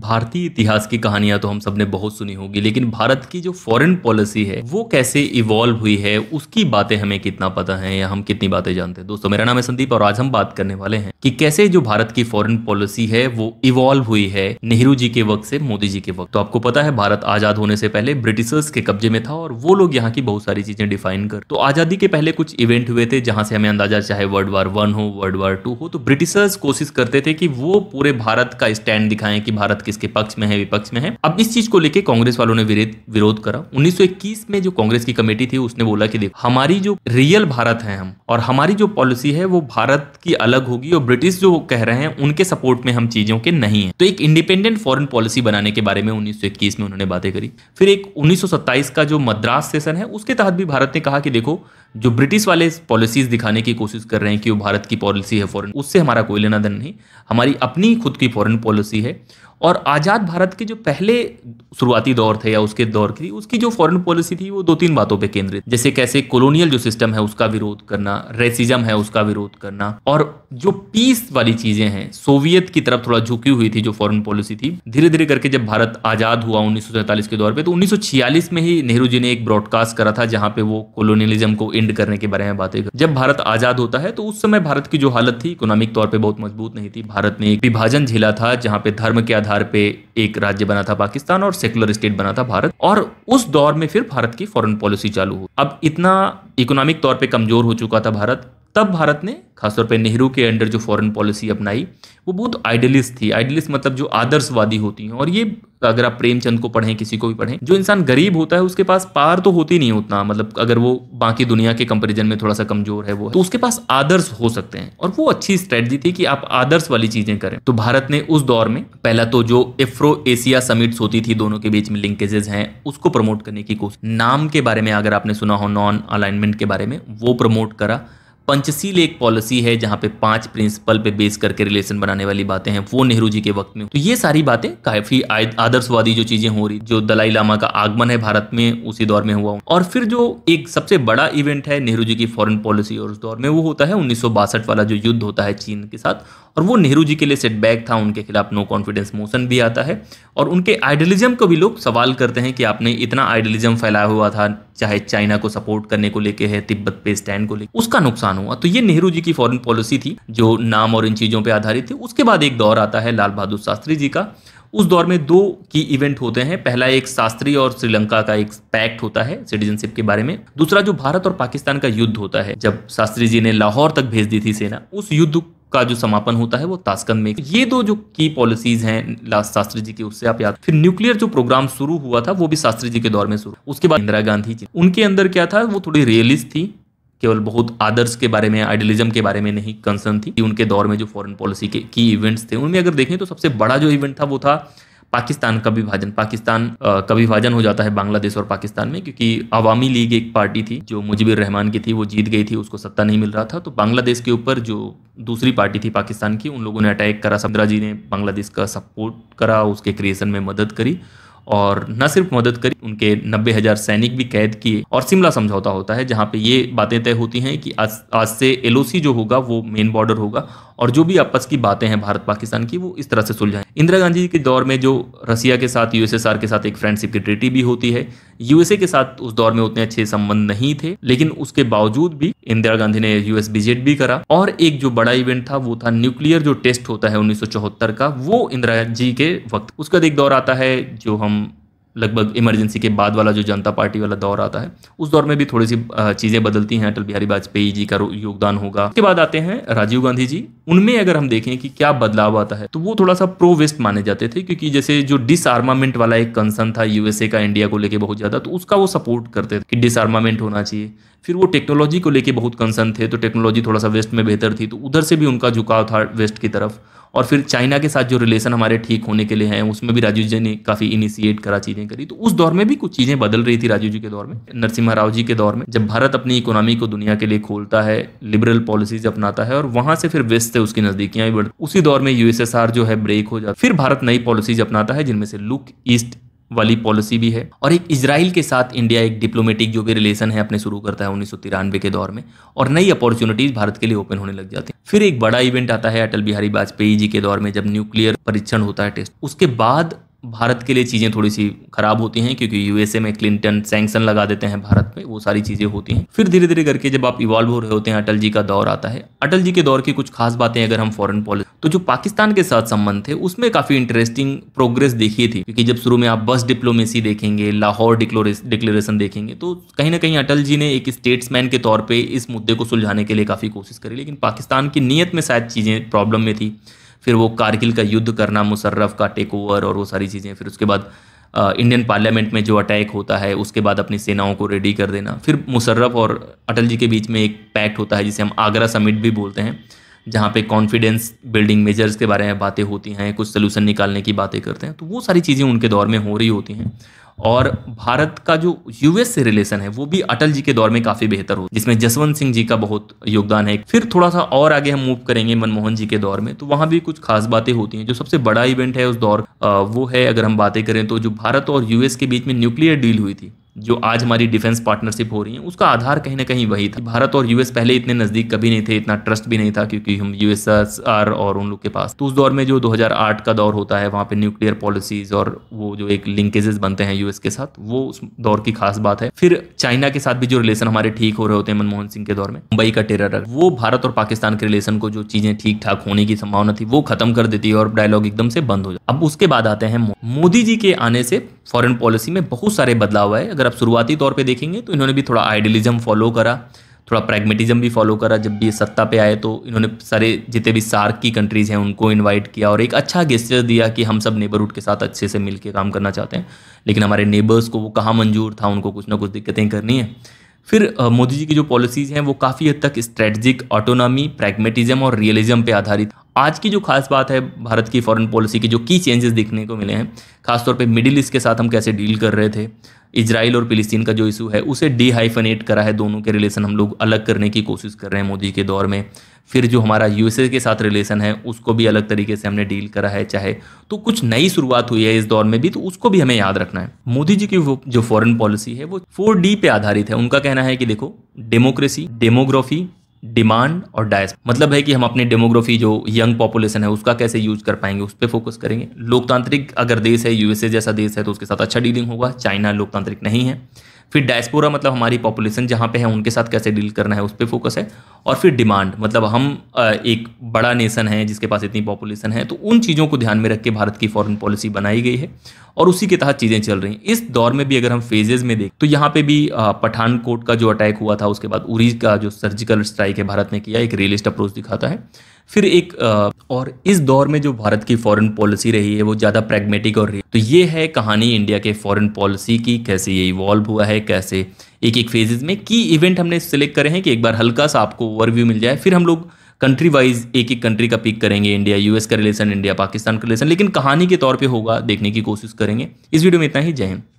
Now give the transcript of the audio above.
भारतीय इतिहास की कहानियां तो हम सब ने बहुत सुनी होगी लेकिन भारत की जो फॉरेन पॉलिसी है वो कैसे इवॉल्व हुई है उसकी बातें हमें कितना पता है या हम कितनी बातें जानते हैं दोस्तों मेरा नाम है संदीप और आज हम बात करने वाले हैं कि कैसे जो भारत की फॉरेन पॉलिसी है वो इवॉल्व हुई है नेहरू जी के वक्त से मोदी जी के वक्त तो आपको पता है भारत आजाद होने से पहले ब्रिटिशर्स के कब्जे में था और वो लोग यहाँ की बहुत सारी चीजें डिफाइन कर तो आजादी के पहले कुछ इवेंट हुए थे जहां से हमें अंदाजा चाहे वर्ल्ड वार वन हो वर्ल्ड वार टू हो तो ब्रिटिशर्स कोशिश करते थे कि वो पूरे भारत का स्टैंड दिखाएं कि भारत किसके पक्ष में है विपक्ष में है अब इस चीज को लेकर कांग्रेस वालों ने विरोध करा उन्नीस में जो कांग्रेस की कमेटी थी उसने बोला कि देखो हमारी जो रियल भारत है हम और हमारी जो पॉलिसी है वो भारत की अलग होगी और ब्रिटिश जो कह रहे हैं उनके सपोर्ट में हम चीजों के नहीं है तो एक इंडिपेंडेंट फॉरन पॉलिसी बनाने के बारे में उन्नीस में उन्होंने बातें करी फिर एक उन्नीस का जो मद्रास सेशन है उसके तहत भी भारत ने कहा कि देखो जो ब्रिटिश वाले पॉलिसीज दिखाने की कोशिश कर रहे हैं कि वो भारत की पॉलिसी है फॉरन उससे हमारा कोई लेना देना नहीं हमारी अपनी खुद की फॉरन पॉलिसी है और आज़ाद भारत के जो पहले शुरुआती दौर थे या उसके दौर की उसकी जो फॉरेन पॉलिसी थी वो दो तीन बातों पे केंद्रित जैसे कैसे कॉलोनियल जो सिस्टम है उसका विरोध करना रेसिज्म है उसका विरोध करना और जो पीस वाली चीज़ें हैं सोवियत की तरफ थोड़ा झुकी हुई थी जो फॉरेन पॉलिसी थी धीरे धीरे करके जब भारत आज़ाद हुआ उन्नीस के दौर पर तो उन्नीस में ही नेहरू जी ने एक ब्रॉडकास्ट करा था जहाँ पे वो कॉलोनियलिज्म को एंड करने के बारे में बातें जब भारत आज़ाद होता है तो उस समय भारत की जो हालत थी इकोनॉमिक तौर पर बहुत मजबूत नहीं थी भारत ने एक विभाजन झेला था जहाँ पे धर्म के आधार पे एक राज्य बना था पाकिस्तान और सेकुलर स्टेट बना था भारत और उस दौर में फिर भारत की फॉरेन पॉलिसी चालू हुई अब इतना इकोनॉमिक तौर पे कमजोर हो चुका था भारत तब भारत ने खासतौर पे नेहरू के अंडर जो फॉरेन पॉलिसी अपनाई वो बहुत आइडियलिस्ट थी आइडियलिस्ट मतलब जो आदर्शवादी होती हैं और ये अगर आप प्रेमचंद को पढ़ें किसी को भी पढ़ें जो इंसान गरीब होता है उसके पास पार तो होती नहीं उतना मतलब अगर वो बाकी दुनिया के कंपेरिजन में थोड़ा सा कमजोर है वो तो उसके पास आदर्श हो सकते हैं और वो अच्छी स्ट्रेटजी थी कि आप आदर्श वाली चीजें करें तो भारत ने उस दौर में पहला तो जो एफ्रो एशिया समिट्स होती थी दोनों के बीच में लिंकेजेस हैं उसको प्रमोट करने की कोशिश नाम के बारे में अगर आपने सुना हो नॉन अलाइनमेंट के बारे में वो प्रमोट करा पंचशील एक पॉलिसी है जहां पे पांच प्रिंसिपल पे बेस करके रिलेशन बनाने वाली बातें हैं वो नेहरू जी के वक्त में तो ये सारी बातें काफी आदर्शवादी जो चीजें हो रही जो दलाई लामा का आगमन है भारत में उसी दौर में हुआ और फिर जो एक सबसे बड़ा इवेंट है नेहरू जी की फॉरेन पॉलिसी और उस दौर में वो होता है उन्नीस वाला जो युद्ध होता है चीन के साथ और वो नेहरू जी के लिए सेटबैक था उनके खिलाफ नो कॉन्फिडेंस मोशन भी आता है और उनके आइडियलिज्म को भी लोग सवाल करते हैं कि आपने इतना आइडियलिज्म फैलाया हुआ था चाहे चाइना को सपोर्ट करने को लेके है तिब्बत पे स्टैंड को लेकर उसका नुकसान हुआ तो ये नेहरू जी की फॉरेन पॉलिसी थी जो नाम और इन चीज़ों पर आधारित थी उसके बाद एक दौर आता है लाल बहादुर शास्त्री जी का उस दौर में दो की इवेंट होते हैं पहला एक शास्त्री और श्रीलंका का एक पैक्ट होता है सिटीजनशिप के बारे में दूसरा जो भारत और पाकिस्तान का युद्ध होता है जब शास्त्री जी ने लाहौर तक भेज दी थी सेना उस युद्ध का जो समापन होता है वो तास्कंद में ये दो जो की पॉलिसीज हैं लास्ट शास्त्री जी की उससे आप याद फिर न्यूक्लियर जो प्रोग्राम शुरू हुआ था वो भी शास्त्री जी के दौर में शुरू उसके बाद इंदिरा गांधी जी उनके अंदर क्या था वो थोड़ी रियलिस्ट थी केवल बहुत आदर्श के बारे में आइडियलिज्म के बारे में नहीं कंसर्न थी उनके दौर में जो फॉरेन पॉलिसी के की इवेंट्स थे उनमें अगर देखें तो सबसे बड़ा जो इवेंट था वो था पाकिस्तान का विभाजन पाकिस्तान का विभाजन हो जाता है बांग्लादेश और पाकिस्तान में क्योंकि अवामी लीग एक पार्टी थी जो मुजबिर रहमान की थी वो जीत गई थी उसको सत्ता नहीं मिल रहा था तो बांग्लादेश के ऊपर जो दूसरी पार्टी थी पाकिस्तान की उन लोगों ने अटैक करा सबरा जी ने बांग्लादेश का सपोर्ट करा उसके क्रिएशन में मदद करी और न सिर्फ मदद करी उनके नब्बे हज़ार सैनिक भी कैद किए और शिमला समझौता होता है जहाँ पे ये बातें तय होती हैं कि आज आज से एलओसी जो होगा वो मेन बॉर्डर होगा और जो भी आपस की बातें हैं भारत पाकिस्तान की वो इस तरह से सुलझाएं इंदिरा गांधी के दौर में जो रसिया के साथ यूएसएसआर के साथ एक फ्रेंडशिप की ट्रीटी भी होती है यूएसए के साथ उस दौर में उतने अच्छे संबंध नहीं थे लेकिन उसके बावजूद भी इंदिरा गांधी ने यूएस विजिट भी करा और एक जो बड़ा इवेंट था वो था न्यूक्लियर जो टेस्ट होता है उन्नीस का वो इंदिरा जी के वक्त उसका एक दौर आता है जो हम लगभग इमरजेंसी के बाद वाला जो जनता पार्टी वाला दौर आता है उस दौर में भी थोड़ी सी चीज़ें बदलती हैं अटल बिहारी वाजपेयी जी का योगदान होगा उसके बाद आते हैं राजीव गांधी जी उनमें अगर हम देखें कि क्या बदलाव आता है तो वो थोड़ा सा प्रो वेस्ट माने जाते थे क्योंकि जैसे जो डिसआर्मामेंट वाला एक कंसर्न था यूएसए का इंडिया को लेके बहुत ज़्यादा तो उसका वो सपोर्ट करते थे कि डिसआर्मामेंट होना चाहिए फिर वो टेक्नोलॉजी को लेकर बहुत कंसर्न थे तो टेक्नोलॉजी थोड़ा सा वेस्ट में बेहतर थी तो उधर से भी उनका झुकाव था वेस्ट की तरफ और फिर चाइना के साथ जो रिलेशन हमारे ठीक होने के लिए हैं उसमें भी राजीव जी ने काफ़ी इनिशिएट करा चीज़ें करी तो उस दौर में भी कुछ चीज़ें बदल रही थी राजीव जी के दौर में नरसिम्हा राव जी के दौर में जब भारत अपनी इकोनॉमी को दुनिया के लिए खोलता है लिबरल पॉलिसीज अपनाता है और वहाँ से फिर वेस्ट थे उसकी नजदीकियां भी बढ़ उसी दौर में यूएसएसआर जो है ब्रेक हो जाता फिर भारत नई पॉलिसीज अपनाता है जिनमें से लुक ईस्ट वाली पॉलिसी भी है और एक इसराइल के साथ इंडिया एक डिप्लोमेटिक जो भी रिलेशन है अपने शुरू करता है उन्नीस के दौर में और नई अपॉर्चुनिटीज भारत के लिए ओपन होने लग जाती है फिर एक बड़ा इवेंट आता है अटल बिहारी वाजपेयी जी के दौर में जब न्यूक्लियर परीक्षण होता है टेस्ट उसके बाद भारत के लिए चीज़ें थोड़ी सी खराब होती हैं क्योंकि यूएसए में क्लिंटन सैंक्शन लगा देते हैं भारत में वो सारी चीज़ें होती हैं फिर धीरे धीरे करके जब आप इवॉल्व हो रहे होते हैं अटल जी का दौर आता है अटल जी के दौर की कुछ खास बातें अगर हम फॉरन पॉलिसी तो जो पाकिस्तान के साथ संबंध थे उसमें काफ़ी इंटरेस्टिंग प्रोग्रेस देखी थी क्योंकि जब शुरू में आप बस डिप्लोमेसी देखेंगे लाहौर डिक्लेरेशन देखेंगे तो कहीं ना कहीं अटल जी ने एक स्टेट्समैन के तौर पर इस मुद्दे को सुलझाने के लिए काफ़ी कोशिश करी लेकिन पाकिस्तान की नीयत में शायद चीज़ें प्रॉब्लम में थी फिर वो कारगिल का युद्ध करना मुशर्रफ का टेक ओवर और वो सारी चीज़ें फिर उसके बाद इंडियन पार्लियामेंट में जो अटैक होता है उसके बाद अपनी सेनाओं को रेडी कर देना फिर मुशर्रफ और अटल जी के बीच में एक पैक्ट होता है जिसे हम आगरा समिट भी बोलते हैं जहाँ पे कॉन्फिडेंस बिल्डिंग मेजर्स के बारे में बातें होती हैं कुछ सोल्यूशन निकालने की बातें करते हैं तो वो सारी चीज़ें उनके दौर में हो रही होती हैं और भारत का जो यूएस से रिलेशन है वो भी अटल जी के दौर में काफ़ी बेहतर हो जिसमें जसवंत सिंह जी का बहुत योगदान है फिर थोड़ा सा और आगे हम मूव करेंगे मनमोहन जी के दौर में तो वहाँ भी कुछ खास बातें होती हैं जो सबसे बड़ा इवेंट है उस दौर वो है अगर हम बातें करें तो जो भारत और यूएस के बीच में न्यूक्लियर डील हुई थी जो आज हमारी डिफेंस पार्टनरशिप हो रही है उसका आधार कहीं ना कहीं वही था भारत और यूएस पहले इतने नज़दीक कभी नहीं थे इतना ट्रस्ट भी नहीं था क्योंकि हम यूएसएसआर और उन लोग के पास तो उस दौर में जो 2008 का दौर होता है वहाँ पे न्यूक्लियर पॉलिसीज और वो जो एक लिंकेजेस बनते हैं यूएस के साथ वो उस दौर की खास बात है फिर चाइना के साथ भी जो रिलेशन हमारे ठीक हो रहे होते हैं मनमोहन सिंह के दौर में मुंबई का टेरर वो भारत और पाकिस्तान के रिलेशन को जो चीज़ें ठीक ठाक होने की संभावना थी वो खत्म कर देती है और डायलॉग एकदम से बंद हो जाता अब उसके बाद आते हैं मोदी जी के आने से फॉरेन पॉलिसी में बहुत सारे बदलाव आए अगर आप शुरुआती तौर पे देखेंगे तो इन्होंने भी थोड़ा आइडियलिज्म फॉलो करा थोड़ा प्रैग्मेटिज्म भी फॉलो करा जब भी सत्ता पे आए तो इन्होंने सारे जितने भी सार्क की कंट्रीज़ हैं उनको इनवाइट किया और एक अच्छा गेस्टर दिया कि हम सब नेबरहुड के साथ अच्छे से मिलकर काम करना चाहते हैं लेकिन हमारे नेबर्स को वो कहाँ मंजूर था उनको कुछ ना कुछ दिक्कतें करनी है फिर मोदी जी की जो पॉलिसीज़ हैं वो काफ़ी हद तक स्ट्रेटजिक ऑटोनॉमी प्रैग्मेटिज्म और रियलिज्म पे आधारित आज की जो खास बात है भारत की फॉरेन पॉलिसी की जो की चेंजेस देखने को मिले हैं खासतौर पे मिडिल ईस्ट के साथ हम कैसे डील कर रहे थे इसराइल और फिलिस्तीन का जो इशू है उसे डी करा है दोनों के रिलेशन हम लोग अलग करने की कोशिश कर रहे हैं मोदी के दौर में फिर जो हमारा यूएसए के साथ रिलेशन है उसको भी अलग तरीके से हमने डील करा है चाहे तो कुछ नई शुरुआत हुई है इस दौर में भी तो उसको भी हमें याद रखना है मोदी जी की जो फॉरेन पॉलिसी है वो फोर पे आधारित है उनका कहना है कि देखो डेमोक्रेसी डेमोग्राफी डिमांड और डायस मतलब है कि हम अपनी डेमोग्राफी जो यंग पॉपुलेशन है उसका कैसे यूज कर पाएंगे उस पर फोकस करेंगे लोकतांत्रिक अगर देश है यूएसए जैसा देश है तो उसके साथ अच्छा डीलिंग होगा चाइना लोकतांत्रिक नहीं है फिर डायस्पोरा मतलब हमारी पॉपुलेशन जहाँ पे है उनके साथ कैसे डील करना है उस पर फोकस है और फिर डिमांड मतलब हम एक बड़ा नेशन है जिसके पास इतनी पॉपुलेशन है तो उन चीज़ों को ध्यान में रख के भारत की फॉरेन पॉलिसी बनाई गई है और उसी के तहत चीज़ें चल रही हैं इस दौर में भी अगर हम फेजेज में देखें तो यहाँ पे भी पठानकोट का जो अटैक हुआ था उसके बाद उरी का जो सर्जिकल स्ट्राइक है भारत ने किया एक रियलिस्ट अप्रोच दिखाता है फिर एक और इस दौर में जो भारत की फॉरेन पॉलिसी रही है वो ज़्यादा प्रैग्मेटिक और रही तो ये है कहानी इंडिया के फॉरेन पॉलिसी की कैसे ये इवॉल्व हुआ है कैसे एक एक फेजेस में की इवेंट हमने सेलेक्ट करे हैं कि एक बार हल्का सा आपको ओवरव्यू मिल जाए फिर हम लोग कंट्री वाइज एक एक कंट्री का पिक करेंगे इंडिया यूएस का रिलेशन इंडिया पाकिस्तान का रिलेशन लेकिन कहानी के तौर पर होगा देखने की कोशिश करेंगे इस वीडियो में इतना ही जय हिंद